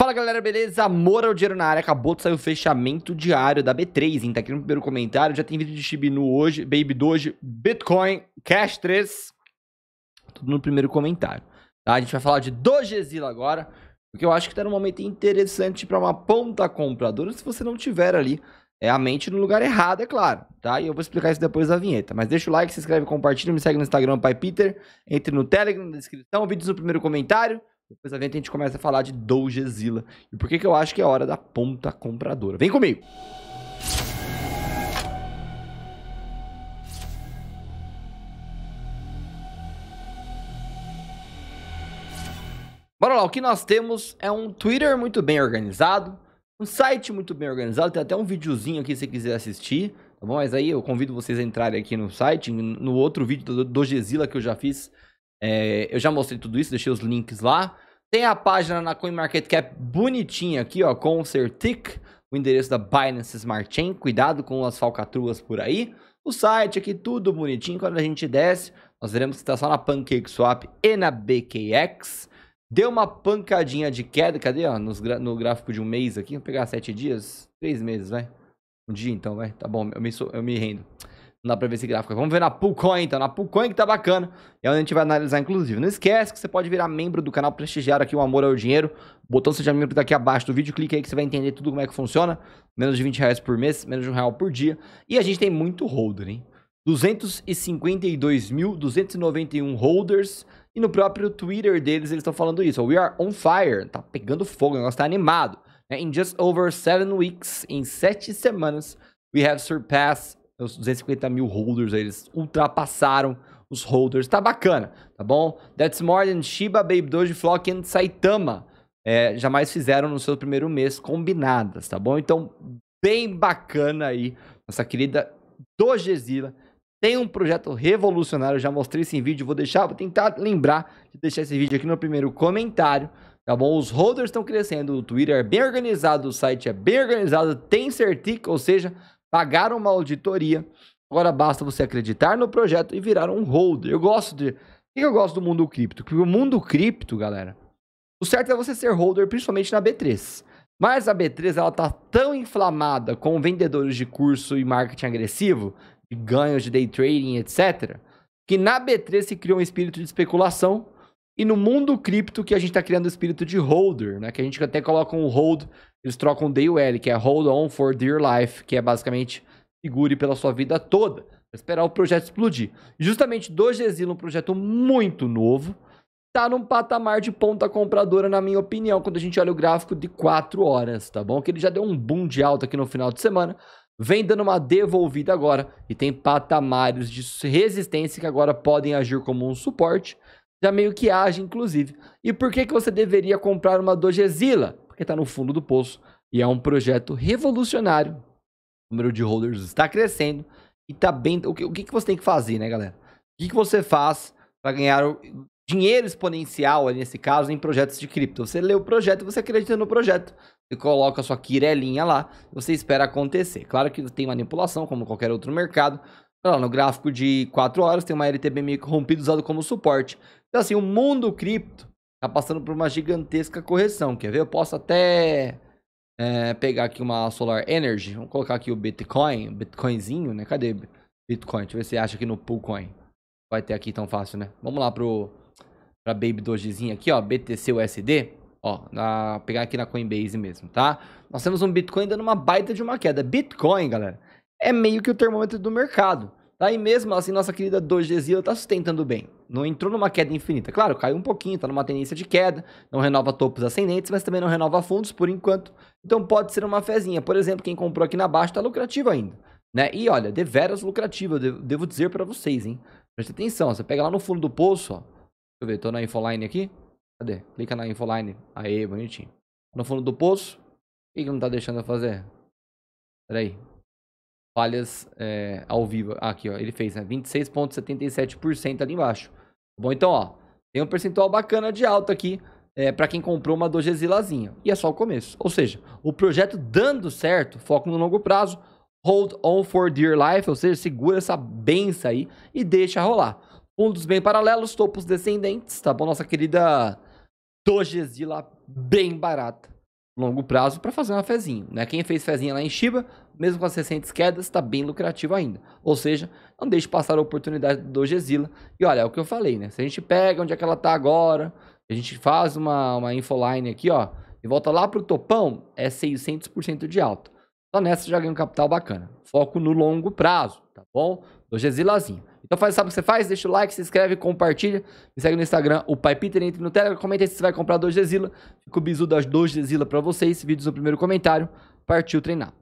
Fala galera, beleza? Amor ao dinheiro na área. Acabou de sair o fechamento diário da B3, hein? Tá aqui no primeiro comentário. Já tem vídeo de Shibinu hoje, Baby Doge, Bitcoin, Cash 3. Tudo no primeiro comentário. Tá? A gente vai falar de Dogezilla agora. Porque eu acho que tá num momento interessante para uma ponta compradora se você não tiver ali é a mente no lugar errado, é claro, tá? E eu vou explicar isso depois da vinheta. Mas deixa o like, se inscreve, compartilha, me segue no Instagram, Pai Peter, entre no Telegram na descrição, vídeos no primeiro comentário. Depois da a gente começa a falar de Dogezilla. E por que, que eu acho que é hora da ponta compradora. Vem comigo! Bora lá, o que nós temos é um Twitter muito bem organizado, um site muito bem organizado, tem até um videozinho aqui se você quiser assistir, tá bom? Mas aí eu convido vocês a entrarem aqui no site, no outro vídeo do, do Gezilla que eu já fiz, é, eu já mostrei tudo isso, deixei os links lá. Tem a página na CoinMarketCap é bonitinha aqui, ó, com o Certic, o endereço da Binance Smart Chain. Cuidado com as falcatruas por aí. O site aqui, tudo bonitinho. Quando a gente desce, nós veremos que está só na PancakeSwap e na BKX. Deu uma pancadinha de queda. Cadê, ó, nos, no gráfico de um mês aqui? Vou pegar sete dias, três meses, vai. Um dia então, vai. Tá bom, eu me, eu me rendo. Não dá pra ver esse gráfico. Vamos ver na Poolcoin, então. Na Poolcoin que tá bacana. É onde a gente vai analisar, inclusive. Não esquece que você pode virar membro do canal, prestigiar aqui o Amor ao é Dinheiro. O botão Seja Membro daqui tá abaixo do vídeo. Clique aí que você vai entender tudo como é que funciona. Menos de 20 reais por mês, menos de um real por dia. E a gente tem muito holder, hein? 252.291 holders. E no próprio Twitter deles, eles estão falando isso. We are on fire. Tá pegando fogo, o negócio tá animado. Né? In just over seven weeks, em sete semanas, we have surpassed os 250 mil holders, eles ultrapassaram os holders. Tá bacana, tá bom? That's more than Shiba, Baby Doge, Flock and Saitama. É, jamais fizeram no seu primeiro mês combinadas, tá bom? Então, bem bacana aí, nossa querida Dogezila. Tem um projeto revolucionário, já mostrei esse vídeo, vou deixar, vou tentar lembrar de deixar esse vídeo aqui no primeiro comentário, tá bom? Os holders estão crescendo, o Twitter é bem organizado, o site é bem organizado, tem Certic, ou seja, pagaram uma auditoria. Agora basta você acreditar no projeto e virar um holder. Eu gosto de. O que eu gosto do mundo cripto? Porque o mundo cripto, galera, o certo é você ser holder, principalmente na B3. Mas a B3 ela tá tão inflamada com vendedores de curso e marketing agressivo, de ganhos de day trading, etc., que na B3 se criou um espírito de especulação e no mundo cripto que a gente está criando o espírito de holder, né? Que a gente até coloca um hold, eles trocam day well, que é hold on for dear life, que é basicamente segure pela sua vida toda. Esperar o projeto explodir. justamente do gzilla é um projeto muito novo, tá num patamar de ponta compradora, na minha opinião, quando a gente olha o gráfico de 4 horas, tá bom? Que ele já deu um boom de alta aqui no final de semana, vem dando uma devolvida agora e tem patamares de resistência que agora podem agir como um suporte já meio que age, inclusive. E por que, que você deveria comprar uma Dogezilla? Porque está no fundo do poço e é um projeto revolucionário. O número de holders está crescendo e tá bem. O que, o que, que você tem que fazer, né, galera? O que, que você faz para ganhar o dinheiro exponencial, nesse caso, em projetos de cripto? Você lê o projeto, e você acredita no projeto. Você coloca a sua quirelinha lá, você espera acontecer. Claro que tem manipulação, como qualquer outro mercado, Lá no gráfico de 4 horas tem uma LTB meio corrompida usada como suporte. Então assim, o mundo cripto tá passando por uma gigantesca correção. Quer ver? Eu posso até é, pegar aqui uma Solar Energy. Vamos colocar aqui o Bitcoin, Bitcoinzinho, né? Cadê Bitcoin? Deixa eu ver se acha aqui no Poolcoin. Vai ter aqui tão fácil, né? Vamos lá pro pra Baby Dogezinho aqui, ó, BTC USD. Ó, na, pegar aqui na Coinbase mesmo, tá? Nós temos um Bitcoin dando uma baita de uma queda. Bitcoin, galera, é meio que o termômetro do mercado. Tá? E mesmo assim, nossa querida Dojezila está sustentando bem. Não entrou numa queda infinita. Claro, caiu um pouquinho, está numa tendência de queda, não renova topos ascendentes, mas também não renova fundos por enquanto. Então pode ser uma fezinha. Por exemplo, quem comprou aqui na baixa está lucrativo ainda. Né? E olha, deveras lucrativo, eu devo, dizer para vocês, hein? Preste atenção, você pega lá no fundo do poço, ó. Deixa eu ver, tô na infoline aqui. Cadê? Clica na infoline. Aê, bonitinho. No fundo do poço. O que, que não tá deixando eu fazer? Peraí, falhas é, ao vivo. Ah, aqui, ó, ele fez né? 26,77% ali embaixo. Tá bom, então, ó, tem um percentual bacana de alta aqui é, eh, para quem comprou uma dogesilazinha. E é só o começo. Ou seja, o projeto dando certo, foco no longo prazo, hold on for dear life, ou seja, segura essa benção aí e deixa rolar. Fundos bem paralelos, topos descendentes, tá bom? Nossa querida dogezila bem barata longo prazo para fazer uma fezinha. Né? Quem fez fezinha lá em Shiba, mesmo com as recentes quedas, está bem lucrativo ainda. Ou seja, não deixe passar a oportunidade do Dogezilla. E olha, é o que eu falei, né? Se a gente pega onde é que ela está agora, a gente faz uma, uma infoline aqui, ó, e volta lá pro topão, é 600% de alta. Só nessa já ganha um capital bacana. Foco no longo prazo, tá bom? Dogezillazinho. Então faz, sabe o que você faz? Deixa o like, se inscreve, compartilha. Me segue no Instagram, o Pai Peter. Entre no Telegram, comenta aí se você vai comprar dois Dezila. Fica o bizu das dois Dezila pra vocês. Vídeos no primeiro comentário. Partiu treinar.